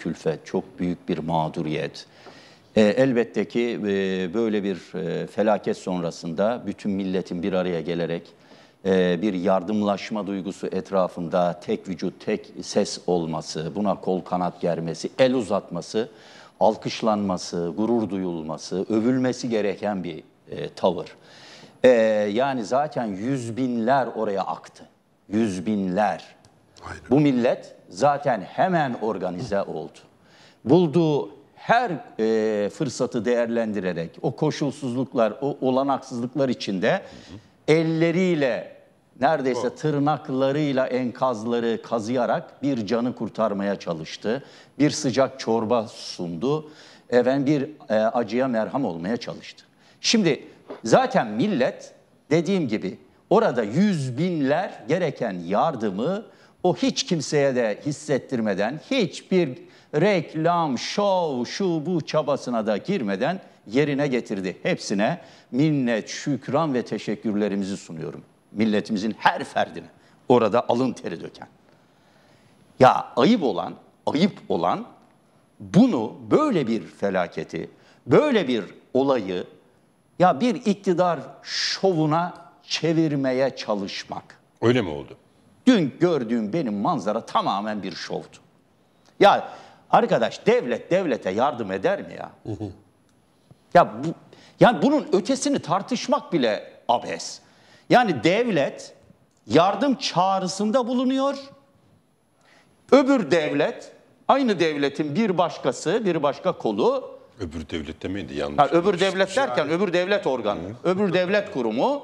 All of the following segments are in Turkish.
külfet, çok büyük bir mağduriyet. E, elbette ki e, böyle bir e, felaket sonrasında bütün milletin bir araya gelerek e, bir yardımlaşma duygusu etrafında tek vücut, tek ses olması, buna kol kanat germesi, el uzatması, alkışlanması, gurur duyulması, övülmesi gereken bir e, tavır. E, yani zaten yüz binler oraya aktı. Yüz binler bu millet zaten hemen organize oldu. Bulduğu her e, fırsatı değerlendirerek o koşulsuzluklar, o olanaksızlıklar içinde elleriyle neredeyse tırnaklarıyla enkazları kazıyarak bir canı kurtarmaya çalıştı. Bir sıcak çorba sundu. Efendim bir e, acıya merham olmaya çalıştı. Şimdi zaten millet dediğim gibi orada yüz binler gereken yardımı o hiç kimseye de hissettirmeden, hiçbir reklam, şov, şu bu çabasına da girmeden yerine getirdi. Hepsine minnet, şükran ve teşekkürlerimizi sunuyorum. Milletimizin her ferdine. Orada alın teri döken. Ya ayıp olan, ayıp olan bunu böyle bir felaketi, böyle bir olayı ya bir iktidar şovuna çevirmeye çalışmak. Öyle mi oldu? Dün gördüğüm benim manzara tamamen bir şovdu. Ya arkadaş devlet devlete yardım eder mi ya? ya bu, yani bunun ötesini tartışmak bile abes. Yani devlet yardım çağrısında bulunuyor. Öbür devlet, aynı devletin bir başkası, bir başka kolu. Öbür devlet demeydi yanlış. Ha, öbür devlet derken yani. öbür devlet organı, Hı. öbür devlet kurumu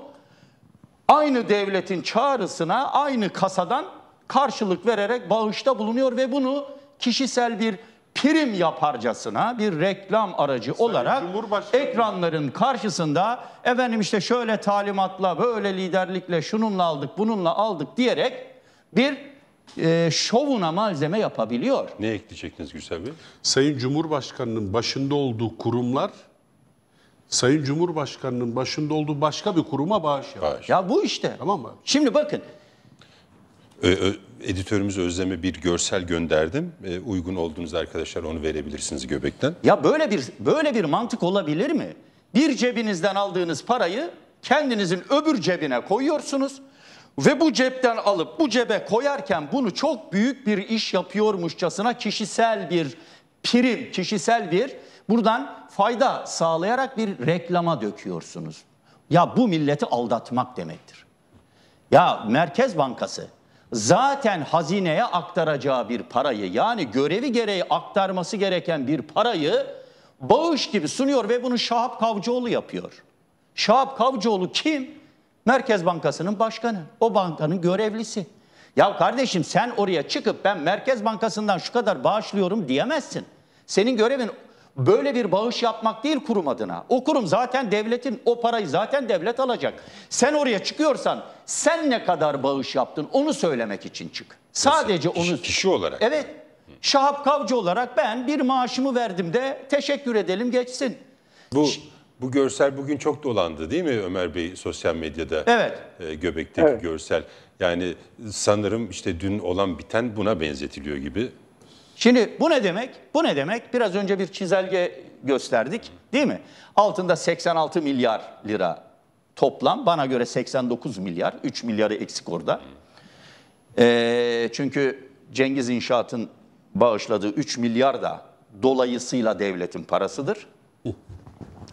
aynı devletin çağrısına aynı kasadan karşılık vererek bağışta bulunuyor ve bunu kişisel bir prim yaparcasına bir reklam aracı Sayın olarak ekranların karşısında efendim işte şöyle talimatla böyle liderlikle şununla aldık bununla aldık diyerek bir e, şovuna malzeme yapabiliyor. Ne ekleyecektiniz Gürsel Bey? Sayın Cumhurbaşkanı'nın başında olduğu kurumlar Sayın Cumhurbaşkanı'nın başında olduğu başka bir kuruma bağış yapar. Ya bu işte. Tamam mı? Şimdi bakın. Ö, ö, editörümüz Özlem'e bir görsel gönderdim. E, uygun olduğunuz arkadaşlar onu verebilirsiniz göbekten. Ya böyle bir böyle bir mantık olabilir mi? Bir cebinizden aldığınız parayı kendinizin öbür cebine koyuyorsunuz ve bu cepten alıp bu cebe koyarken bunu çok büyük bir iş yapıyormuşçasına kişisel bir prim, kişisel bir Buradan fayda sağlayarak bir reklama döküyorsunuz. Ya bu milleti aldatmak demektir. Ya Merkez Bankası zaten hazineye aktaracağı bir parayı yani görevi gereği aktarması gereken bir parayı bağış gibi sunuyor ve bunu Şahap Kavcıoğlu yapıyor. Şahap Kavcıoğlu kim? Merkez Bankası'nın başkanı. O bankanın görevlisi. Ya kardeşim sen oraya çıkıp ben Merkez Bankası'ndan şu kadar bağışlıyorum diyemezsin. Senin görevin böyle bir bağış yapmak değil kurum adına. O kurum zaten devletin, o parayı zaten devlet alacak. Sen oraya çıkıyorsan sen ne kadar bağış yaptın onu söylemek için çık. Sadece Nasıl? onu... Kişi olarak. Evet. Şahap Kavcı olarak ben bir maaşımı verdim de teşekkür edelim geçsin. Bu bu görsel bugün çok dolandı değil mi Ömer Bey sosyal medyada? Evet. E, göbekteki evet. görsel. Yani sanırım işte dün olan biten buna benzetiliyor gibi. Şimdi bu ne demek? Bu ne demek? Biraz önce bir çizelge gösterdik değil mi? Altında 86 milyar lira toplam. Bana göre 89 milyar. 3 milyarı eksik orada. Ee, çünkü Cengiz İnşaat'ın bağışladığı 3 milyar da dolayısıyla devletin parasıdır.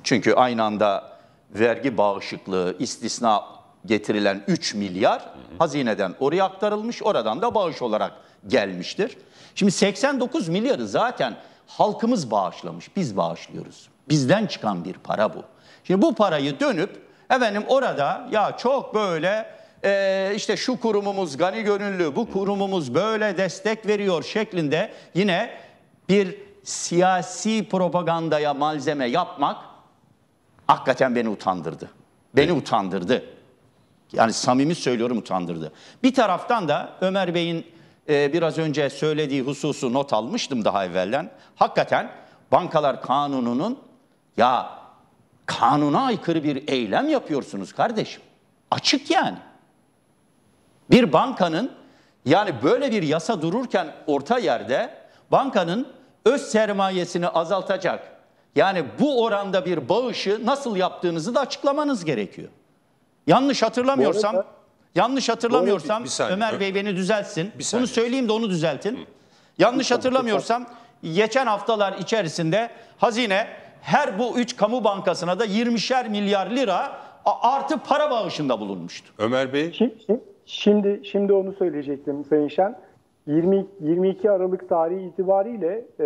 Çünkü aynı anda vergi bağışıklığı istisna getirilen 3 milyar hazineden oraya aktarılmış. Oradan da bağış olarak gelmiştir. Şimdi 89 milyarı zaten halkımız bağışlamış, biz bağışlıyoruz. Bizden çıkan bir para bu. Şimdi bu parayı dönüp efendim orada ya çok böyle e, işte şu kurumumuz gani gönüllü, bu kurumumuz böyle destek veriyor şeklinde yine bir siyasi propagandaya malzeme yapmak hakikaten beni utandırdı. Beni utandırdı. Yani samimi söylüyorum utandırdı. Bir taraftan da Ömer Bey'in e, biraz önce söylediği hususu not almıştım daha evvelden. Hakikaten bankalar kanununun ya kanuna aykırı bir eylem yapıyorsunuz kardeşim. Açık yani. Bir bankanın yani böyle bir yasa dururken orta yerde bankanın öz sermayesini azaltacak yani bu oranda bir bağışı nasıl yaptığınızı da açıklamanız gerekiyor. Yanlış hatırlamıyorsam Yanlış hatırlamıyorsam bir, bir saniye. Ömer Bey beni düzeltsin. Bunu söyleyeyim de onu düzeltin. Hı. Yanlış hatırlamıyorsam geçen haftalar içerisinde hazine her bu 3 kamu bankasına da 20'şer milyar lira artı para bağışında bulunmuştu. Ömer Bey. Şimdi şimdi, şimdi onu söyleyecektim Sayın Şen. 20 22 Aralık tarihi itibariyle e,